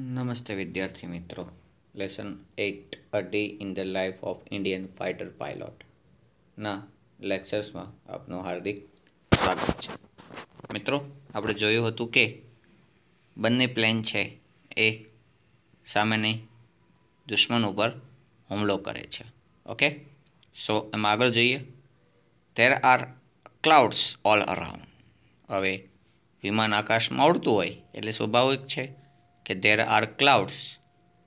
નમસ્તે વિદ્યાર્થી મિત્રો lesson eight a day in the life of Indian fighter પાયલોટના લેક્ચર્સમાં આપનું હાર્દિક સ્વાગત છે મિત્રો આપણે જોયું હતું કે બંને પ્લેન છે એ સામેની દુશ્મન ઉપર હુમલો કરે છે ઓકે સો એમાં આગળ જોઈએ તેર આર ક્લાઉડ્સ ઓલ અરાઉન્ડ હવે વિમાન આકાશમાં ઉડતું હોય એટલે સ્વાભાવિક છે કે દેર આર ક્લાઉડ્સ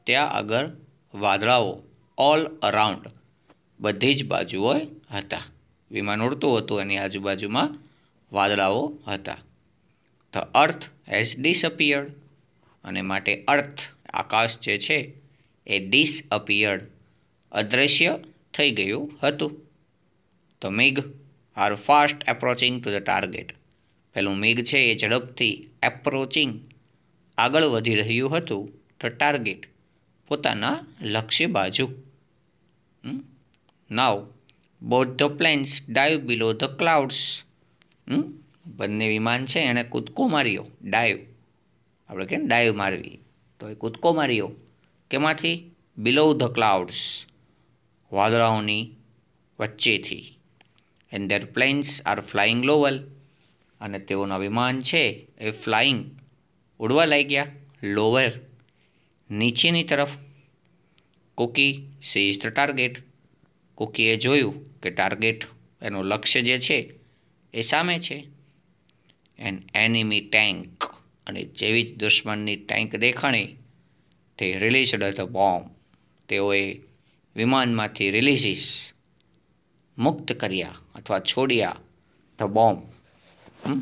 ત્યાં આગળ વાદળાઓ ઓલ અરાઉન્ડ બધી જ બાજુઓએ હતા વિમાન ઉડતું હતું એની આજુબાજુમાં વાદળાઓ હતા ધ અર્થ હેઝ ડિસઅપિયર્ડ અને માટે અર્થ આકાશ જે છે એ ડિસઅપિયર્ડ અદ્રશ્ય થઈ ગયું હતું તો મેઘ are fast approaching to the target પેલું મેઘ છે એ ઝડપથી એપ્રોચિંગ આગળ વધી રહ્યું હતું ધ ટાર્ગેટ પોતાના લક્ષ્ય બાજુ now both the planes dive below the clouds બંને વિમાન છે એણે કૂદકો માર્યો ડાઈવ આપણે કેમ ડાઈવ મારવી તો એ કૂદકો માર્યો કેમાંથી બિલો ધ ક્લાઉડ્સ વાદળાઓની વચ્ચેથી and their planes are flying lower અને તેઓના વિમાન છે એ ફ્લાઇંગ ઉડવા લાગ્યા લોવર નીચેની તરફ કોકી સીઝ ધ ટાર્ગેટ કોકીએ જોયું કે ટાર્ગેટ એનું લક્ષ્ય જે છે એ સામે છે એન એનિમી ટેન્ક અને જેવી જ દુશ્મનની ટેન્ક દેખાણી તે રિલીઝડ ધ બોમ્બ તેઓએ વિમાનમાંથી રિલીઝીસ મુક્ત કર્યા અથવા છોડ્યા the bomb hmm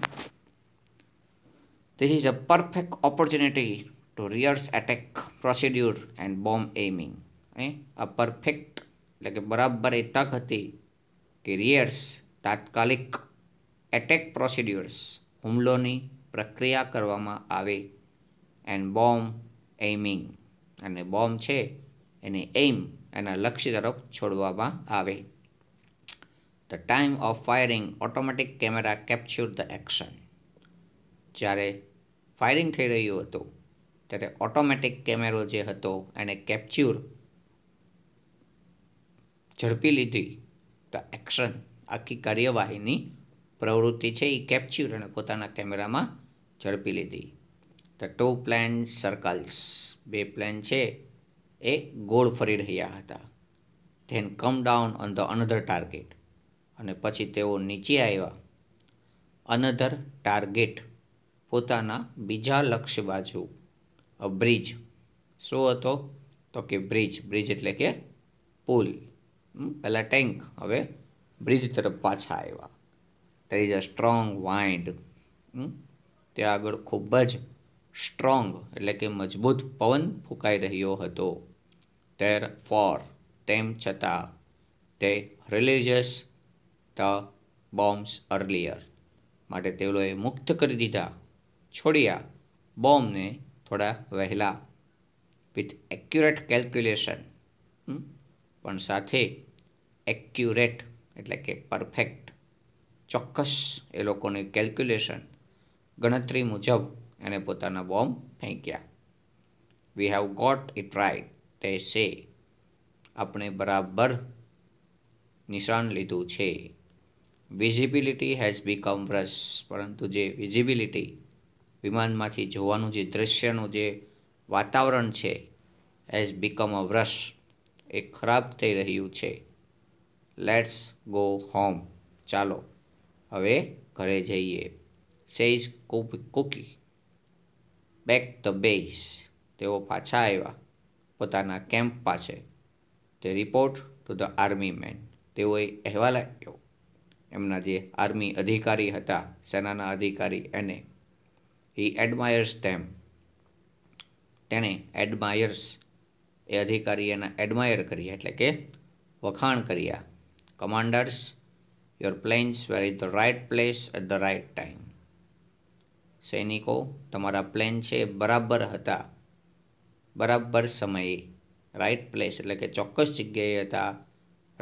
This is a perfect opportunity to reverse attack procedure and bomb aiming. એ આ પરફેક્ટ એટલે કે બરાબર એ તક હતી કે રિયર્સ તાત્કાલિક એટેક પ્રોસિડ્યુર્સ હુમલોની પ્રક્રિયા કરવામાં આવે એન્ડ બોમ્બ એઇમિંગ અને બોમ્બ છે એને એઇમ એના લક્ષ્ય તરફ છોડવામાં આવે the time of firing automatic camera capture the action જ્યારે ફાયરિંગ થઈ રહ્યું હતું ત્યારે ઓટોમેટિક કેમેરો જે હતો એણે કેપ્ચ્યુર ઝડપી લીધી તો એક્શન આખી કાર્યવાહીની પ્રવૃત્તિ છે એ કેપ્ચ્યુર અને પોતાના કેમેરામાં ઝડપી લીધી તો ટુ પ્લેન સર્કલ્સ બે પ્લેન છે એ ગોળ ફરી રહ્યા હતા then come down on the another target અને પછી તેઓ નીચે આવ્યા અનધર ટાર્ગેટ પોતાના બીજા લક્ષ્ય બાજુ બ્રિજ શું હતો તો કે બ્રિજ બ્રિજ એટલે કે પુલ પહેલાં ટેન્ક હવે બ્રિજ તરફ પાછા આવ્યા there is a strong wind ત્યાં આગળ ખૂબ જ સ્ટ્રોંગ એટલે કે મજબૂત પવન ફૂંકાઈ રહ્યો હતો તેર ફોર તેમ છતાં તે રિલીજિયસ ધ બોમ્બ્સ અર્લિયર માટે તેઓએ મુક્ત કરી દીધા છોડ્યા બોમ્બને થોડા વહેલા વિથ એક્યુરેટ કેલ્ક્યુલેશન પણ સાથે એક્યુરેટ એટલે કે પરફેક્ટ ચોક્કસ એ લોકોની કેલ્ક્યુલેશન ગણતરી મુજબ એને પોતાના બોમ્બ ફેંક્યા we have got it right તે સે આપણે બરાબર નિશાન લીધું છે વિઝિબિલિટી હેઝ બીકમ રસ પરંતુ જે વિઝિબિલિટી વિમાનમાંથી જોવાનું જે દૃશ્યનું જે વાતાવરણ છે એઝ બીકમ અ વ્રશ એ ખરાબ થઈ રહ્યું છે લેટ્સ ગો હોમ ચાલો હવે ઘરે જઈએ says says Cookie back the base તેઓ પાછા આવ્યા પોતાના કેમ્પ પાસે તે report to the army men તેઓએ અહેવાલ આપ્યો એમના જે આર્મી અધિકારી હતા સેનાના અધિકારી એને હી એડમાયર્સ ધેમ તેણે એડમાયર્સ એ અધિકારી એના એડમાયર કરી એટલે કે વખાણ કર્યા commanders your planes were it the right place at the right time સૈનિકો તમારા પ્લેન છે બરાબર હતા બરાબર સમયે રાઇટ પ્લેસ એટલે કે ચોક્કસ જગ્યાએ હતા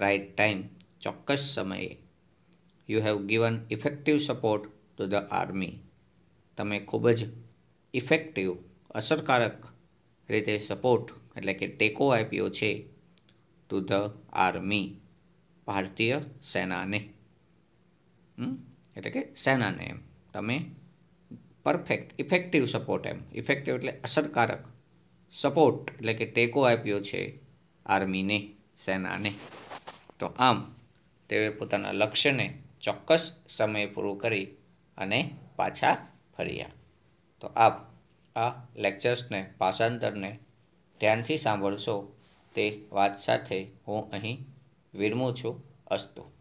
રાઇટ ટાઈમ ચોક્કસ સમયે you have given effective support to the army તમે ખૂબ જ ઇફેક્ટિવ અસરકારક રીતે સપોર્ટ એટલે કે ટેકો આપ્યો છે ટુ ધ આર્મી ભારતીય સેનાને એટલે કે સેનાને એમ તમે પરફેક્ટ ઇફેક્ટિવ સપોર્ટ એમ ઇફેક્ટિવ એટલે અસરકારક સપોર્ટ એટલે કે ટેકો આપ્યો છે આર્મીને સેનાને તો આમ તેઓએ પોતાના લક્ષ્યને ચોક્કસ સમય પૂરું કરી અને પાછા ફર્યા તો આપ આ લેક્ચર્સને ભાષાંતરને ધ્યાનથી સાંભળશો તે વાત સાથે હું અહીં વિરમું છું અસ્તુ